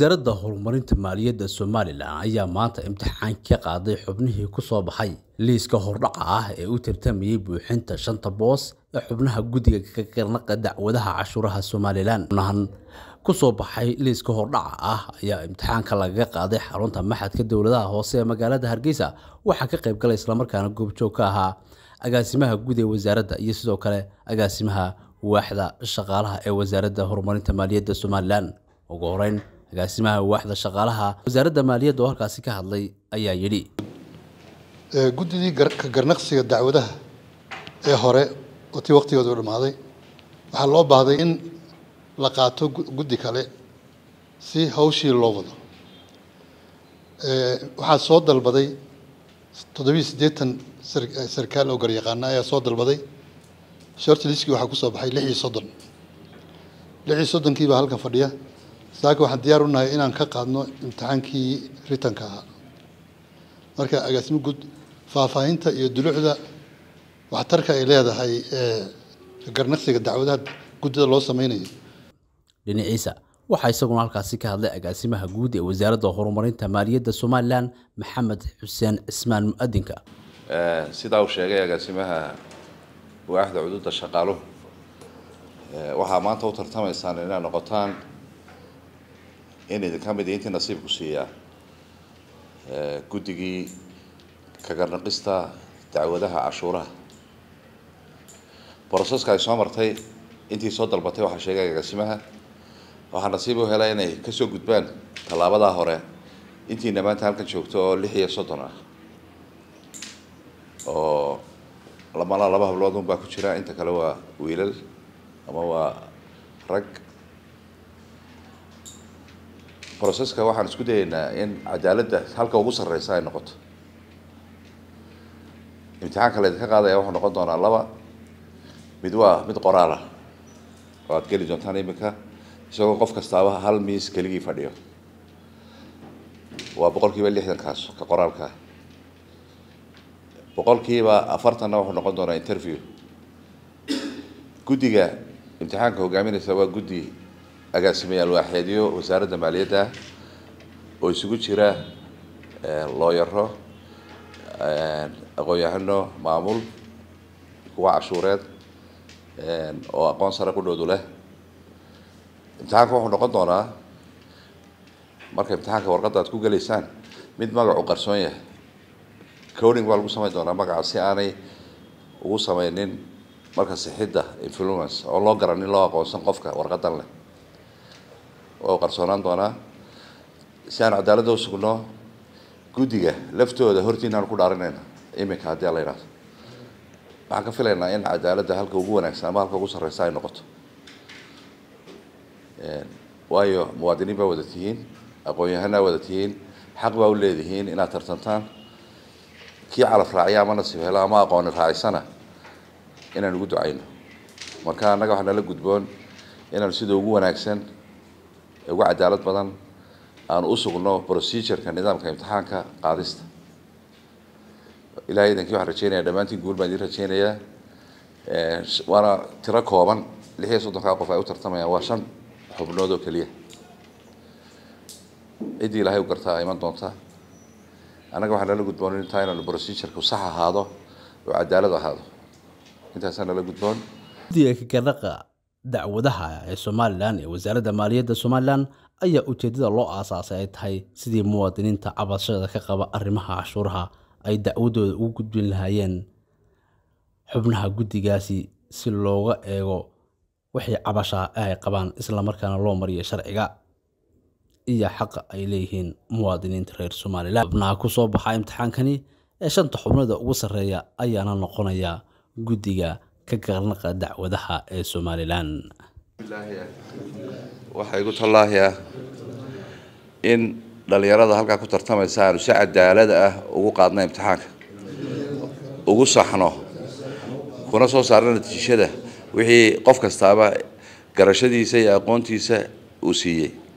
wasaaradda horumarinta maaliyadda somalilan ayaa maanta imtixaan ka qaaday xubnihii ku soo baxay liiska hordhaca ah ee u tartamayay buuxinta shanta boos ee xubnaha guddiga kakarnaqa dacwadaha cashuuraha somalilan xubnahan ku soo baxay liiska hordhaca ah ayaa imtixaanka lagaga qaaday xarunta maxadka dowladaha hoose ee magaalada hargeysa waxaa ka qayb galay islamarkaana goobjoog ka ahaa agaasimaha guud ee wasaaradda iyo sidoo kale agaasimaha waaxda shaqaalaha ee wasaaradda horumarinta maaliyadda somalilan ugu horeyn agaasimaha waaxda shaqaalaha wasaaradda maaliyadda oo halkaasi ka hadlay ayaa yidhi guddidii ka garnaqsiga dacwadaha ee hore oo tii waqtigoodu dhammaaday waxaa loo baahday in la qaato guddi kale si hawshii loo wado waxaa soo dalbaday toddobiiyo siddeetan sarkaal oo garyaqaana ayaa soo dalbaday shortliskii waxaa ku soo baxay lix iyo soddon lix iyo soddonkii halkan fadhiya saaka waxaan diyaar u nahay inaan ka qaadno imtixaankii ritanka ahaa marka agaasimo guud faahfaahinta iyo dulucda waxtarka ay leedahay garnaqsiga dacwadaha guddida loo samaynayo dhinaciisa waxaa isaguna halkaasi ka hadlay agaasimaha guud ee wasaaradda horumarinta maaliyadda somalilan maxamed xuseen cismaan mu'adinka sidaa uu sheegay agaasimaha waaxda cududa shaqaaluhu waxaa maanta u tartamaysaan inay noqotaan in idinka mid intii eh, nasiib ku siiyaa guddigii kagarnaqista dacwadaha cashuuraha broseska ay soo martay intii soo dalbatay waxaa sheegay agaasimaha waxaa nasiib u helaa inay kasoo gudbaan tallaabadaa hore intii maanta halkan joogto oo lix iyo soddon ah oo lamalaa laba hablood unbaa ku jira inta kale waa wiilal ama waa rag roseska waxaan isku dayaynaa in cadaaladda halka ugu sarreysa ay noqoto imtixaanka laydinka qaadaya wuxuu noqon doonaa laba mid waa mid qoraala oo aad geli doontaan imika isagoo qof kastaaba hal miis keligii fadhiyo waa boqol kiiba lixdankaas ka qoraalkaa boqolkiiba afartanna wuxuu noqon doonaa interview guddiga imtixaanka hogaaminaysa waa guddi agaasimayaal waaxeedyo wasaaradda maaliyadda oo isugu jira eh, looyaro eh, aqoon-yahano maamul kuwa cashuureed eh, oo aqoon sare ku dhoodu leh imtixaanka wuxuu noqon doonaa marka imtixaanka warqadda aad ku gelaysaan mid magacu qarsoon yahay coding baa lagu samayn doonaa magaca si aanay ugu samaynin marka sixidda influence oo loo garanin loo aqoonsan qofka warqadan leh oo qarsoonaan doonaa si aan cadaaladda usugno guddiga laftooda hortiina aan ku dhaarinayna iminka haddii ala yidhahdo waxaan ka filaynaa in cadaaladda halka ugu wanaagsan ama halka ugu sarreysa ay noqoto waayo muwaadiniin baa wada tihiin aqoon-yahanaa wada tihiin xaq baa u leedihiin inaad tartantaan kii calaf raaciya ama nasiib helo ama aqooni raacisana inaan ugu ducayno marka annaga waxaa nala gudboon inaanu sida ugu wanaagsan ee ugu cadaalad badan aan u sugno procedureka nidaamka imtixaanka qaadista ilahay idankii waxaan rajeynaya dhammaantiin guul baan idiin rajeynayaa eh, waana tiro kooban lix iyo soddonkaa qof ay u tartamayaan waa shan xubnood oo keliya ciddii ilaahay u gartaa ay iman doontaa annaga waxaa nala gudboon intaa inaan procedurku sax ahaado oo cadaalad ahaado intaasa nala gudboon dacwadaha ee somalilan ee wasaaradda maaliyadda somalilan ayaa ujeeddada loo aasaasay ay tahay sidii muwaadiniinta cabashada ka qaba arrimaha cashuuraha ay dacwadooda ugu gudbin lahaayeen xubnaha guddigaasi si looga eego wixii cabashaa ay qabaan islamarkaana loo mariyo sharciga iyo xaqa ay leeyihiin muwaadiniinta reer somalilan xubnaha ku soo baxaa imtixaankani ee shanta xubnada ugu sarreeya ayaana noqonaya guddiga ka galnaqa dacwadaha ee somalilan ah. waxaa igu tallaahi ah in dhallinyarada halkaa ku tartamaysa aanu si cadaalada ah ugu qaadna imtixaanka ugu saxno kuna soo saarna natiijada wixii qof kastaaba garashadiisa iyo aqoontiisa uu siiyey